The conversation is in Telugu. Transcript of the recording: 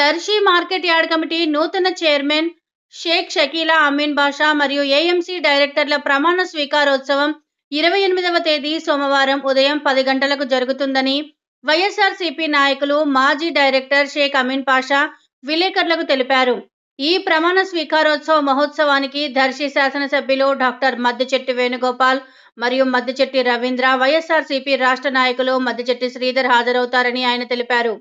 దర్శి మార్కెట్ యార్డ్ కమిటీ నూతన చైర్మన్ షేక్ షకీలా అమీన్ బాషా మరియు ఏఎంసీ డైరెక్టర్ల ప్రమాణ స్వీకారోత్సవం ఇరవై ఎనిమిదవ తేదీ సోమవారం ఉదయం పది గంటలకు జరుగుతుందని వైఎస్ఆర్సీపీ నాయకులు మాజీ డైరెక్టర్ షేక్ అమీన్ పాషా విలేకరులకు తెలిపారు ఈ ప్రమాణ స్వీకారోత్సవ మహోత్సవానికి దర్శి శాసనసభ్యులు డాక్టర్ మద్దిచెట్టి వేణుగోపాల్ మరియు మద్దిచెట్టి రవీంద్ర వైఎస్ఆర్సీపీ రాష్ట్ర నాయకులు మద్దిచెట్టి శ్రీధర్ హాజరవుతారని ఆయన తెలిపారు